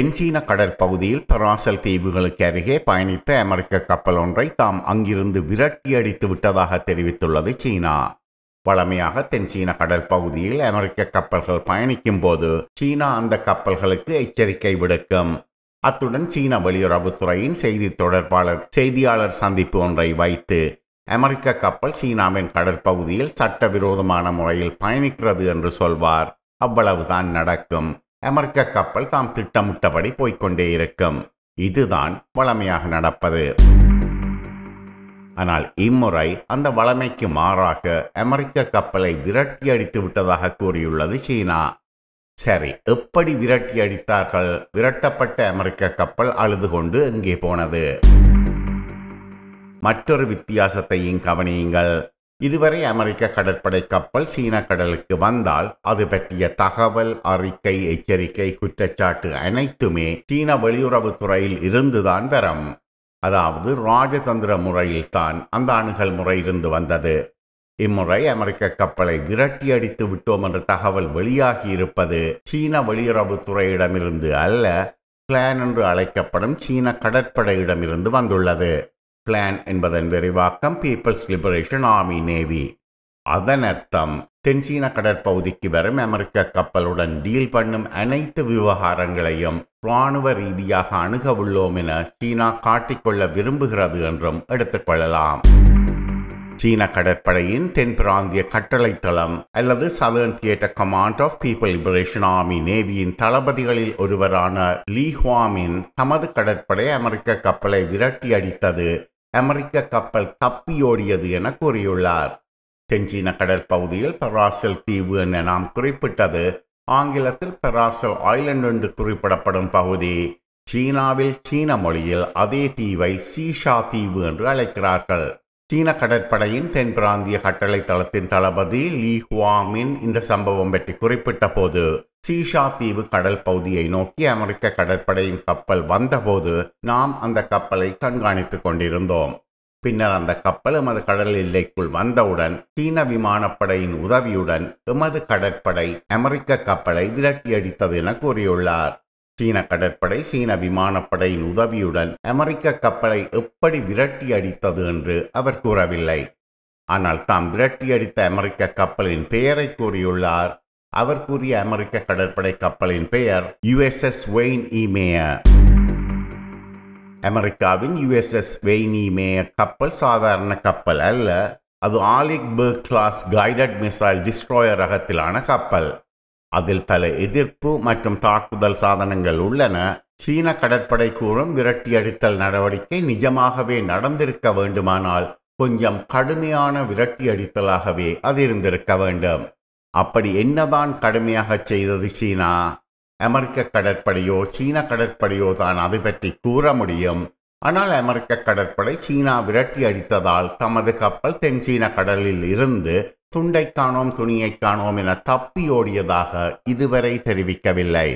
தென்சீன கடற்பகுதியில் பராசல் தீவுகளுக்கு அருகே பயணித்த அமெரிக்க கப்பல் ஒன்றை தாம் அங்கிருந்து விரட்டி அடித்து விட்டதாக தெரிவித்துள்ளது சீனா பழமையாக தென்சீன கடற்பகுதியில் அமெரிக்க கப்பல்கள் பயணிக்கும் போது சீனா அந்த கப்பல்களுக்கு எச்சரிக்கை விடுக்கும் அத்துடன் சீன வெளியுறவுத்துறையின் செய்தி தொடர்பாளர் செய்தியாளர் சந்திப்பு ஒன்றை வைத்து அமெரிக்க கப்பல் சீனாவின் கடற்பகுதியில் சட்டவிரோதமான முறையில் பயணிக்கிறது என்று சொல்வார் அவ்வளவுதான் நடக்கும் அமெரிக்க கப்பல் தாம் திட்டமிட்டபடி போய்கொண்டே இருக்கும் இதுதான் வளமையாக நடப்பது ஆனால் இம்முறை அந்த வளமைக்கு மாறாக அமெரிக்க கப்பலை விரட்டி அடித்து விட்டதாக கூறியுள்ளது சீனா சரி எப்படி விரட்டி அடித்தார்கள் விரட்டப்பட்ட அமெரிக்க கப்பல் அழுது கொண்டு எங்கே போனது மற்றொரு வித்தியாசத்தையும் கவனியுங்கள் இதுவரை அமெரிக்க கடற்படை கப்பல் சீன கடலுக்கு வந்தால் அது பற்றிய தகவல் அறிக்கை எச்சரிக்கை குற்றச்சாட்டு அனைத்துமே சீன வெளியுறவுத்துறையில் இருந்துதான் வரும் அதாவது ராஜதந்திர முறையில்தான் அந்த அணுகல் முறை இருந்து வந்தது இம்முறை அமெரிக்க கப்பலை விரட்டியடித்து விட்டோம் என்ற தகவல் வெளியாகி இருப்பது சீன வெளியுறவுத்துறையிடமிருந்து அல்ல கிளான் என்று அழைக்கப்படும் சீன கடற்படையிடமிருந்து வந்துள்ளது பிளான் என்பதன் விரிவாக்கம் பீப்புள்ஸ் லிபரேஷன் ஆர்மி நேவி அதன் அர்த்தம் தென்சீன கடற்பகுதிக்கு வரும் அமெரிக்க கப்பலுடன் டீல் பண்ணும் அனைத்து விவகாரங்களையும் இராணுவ ரீதியாக அணுக உள்ளோம் என சீனா காட்டிக்கொள்ள விரும்புகிறது என்றும் எடுத்துக்கொள்ளலாம் சீன கடற்படையின் தென் பிராந்திய கட்டளை தளம் அல்லது southern theatre command of people liberation army நேவியின் தளபதிகளில் ஒருவரான லீ ஹுவாமின் தமது கடற்படை அமெரிக்க கப்பலை விரட்டி அடித்தது அமெரிக்க கப்பல் தப்பியோடியது என கூறியுள்ளார் தென்சீன கடல் பகுதியில் பெராசல் தீவு என நாம் குறிப்பிட்டது ஆங்கிலத்தில் பெராசல் ஐலண்ட் என்று குறிப்பிடப்படும் பகுதி சீனாவில் சீன மொழியில் அதே தீவை சீஷா தீவு என்று அழைக்கிறார்கள் சீன கடற்படையின் தென் பிராந்திய கட்டளை தளத்தின் தளபதி லீ ஹுவாமின் இந்த சம்பவம் பற்றி குறிப்பிட்ட போது சீஷா தீவு கடல் பகுதியை நோக்கி அமெரிக்க கடற்படையின் கப்பல் வந்தபோது நாம் அந்த கப்பலை கண்காணித்துக் கொண்டிருந்தோம் பின்னர் அந்த கப்பல் எமது கடல் எல்லைக்குள் வந்தவுடன் சீன விமானப்படையின் உதவியுடன் எமது கடற்படை அமெரிக்க கப்பலை விரட்டியடித்தது என கூறியுள்ளார் சீன கடற்படை சீன விமானப்படையின் உதவியுடன் அமெரிக்க கப்பலை எப்படி விரட்டி அடித்தது என்று அவர் கூறவில்லை ஆனால் தாம் விரட்டியடித்த அமெரிக்க கப்பலின் பெயரை கூறியுள்ளார் அவர் கூறிய அமெரிக்க கடற்படை கப்பலின் பெயர் யுஎஸ்எஸ் வெயின் இமேய அமெரிக்காவின் யுஎஸ்எஸ் வெயின் இமேய கப்பல் சாதாரண கப்பல் அல்ல அது Arleigh Burke class guided missile destroyer ரகத்திலான கப்பல் அதில் பல எதிர்ப்பு மற்றும் தாக்குதல் சாதனங்கள் உள்ளன சீன கடற்படை கூறும் விரட்டியடித்தல் நடவடிக்கை நிஜமாகவே நடந்திருக்க வேண்டுமானால் கொஞ்சம் கடுமையான விரட்டியடித்தலாகவே அது இருந்திருக்க வேண்டும் அப்படி என்னதான் கடுமையாக செய்தது சீனா அமெரிக்க கடற்படையோ சீன கடற்படையோ தான் அது பற்றி கூற முடியும் ஆனால் அமெரிக்க கடற்படை சீனா விரட்டி அடித்ததால் தமது கப்பல் தென் சீன கடலில் இருந்து துண்டைக் காணோம் துணியைக் காணோம் என தப்பியோடியதாக இதுவரை தெரிவிக்கவில்லை